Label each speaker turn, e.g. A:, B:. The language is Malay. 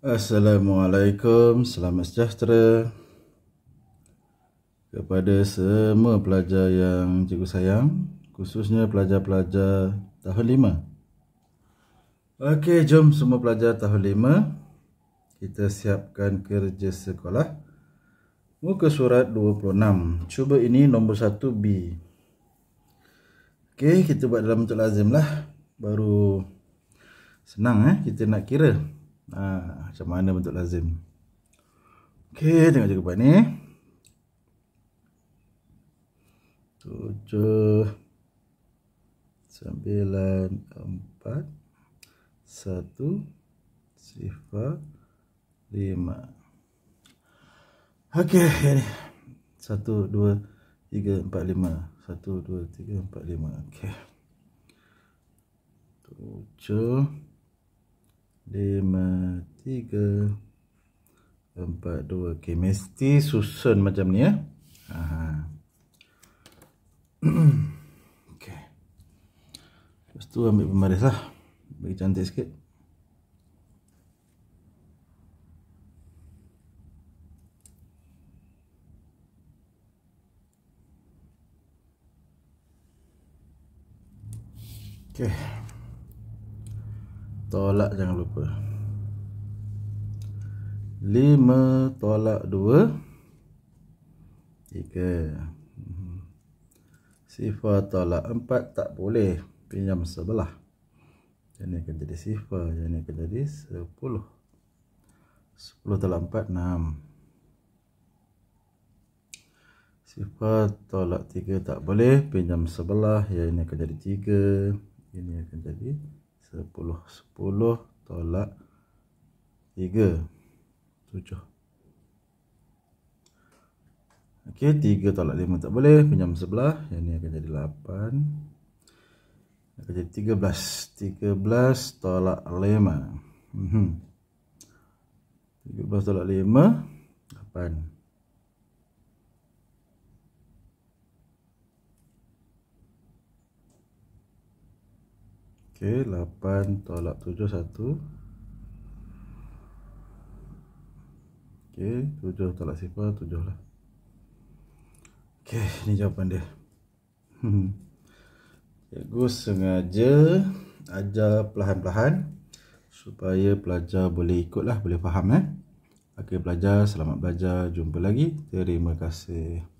A: Assalamualaikum, selamat sejahtera kepada semua pelajar yang cikgu sayang, khususnya pelajar-pelajar tahun 5. Okey, jom semua pelajar tahun 5 kita siapkan kerja sekolah. Muka surat 26. Cuba ini nombor 1B. Okey, kita buat dalam bentuk lazim lah. Baru senang eh, kita nak kira ha, Macam mana bentuk lazim Okey, tengok cakap ni Tujuh, Sembilan Empat Satu Sifat Lima Okey, ini Satu, dua, tiga, empat, lima Satu, dua, tiga, empat, lima Okey Tujuh lima, tiga, empat, dua. Okey, mesti susun macam ni ya. Aha. Okey. Lepas tu ambil pemaris lah. Bagi cantik sikit. Okay tolak jangan lupa 5 tolak 2 3 sifar tolak 4 tak boleh pinjam sebelah jadi akan jadi sifar jadi akan jadi 10 10 tolak 4 6 sifar tolak 3 tak boleh pinjam sebelah jadi akan jadi 3 ini akan jadi Sepuluh sepuluh tolak tiga tujuh. Okey tiga tolak lima tak boleh pinjam sebelah yang ni akan jadi 8 akan jadi 13 13 tolak lima. Mhm. Tiga belas tolak lima lapan. Okey, 8 tolak 7 1. Okey, 7 tolak sifar 7 lah. Okey, ini jawapan dia. Gue sengaja ajar perlahan-lahan supaya pelajar boleh ikutlah, boleh faham eh. Okey, pelajar selamat belajar. Jumpa lagi. Terima kasih.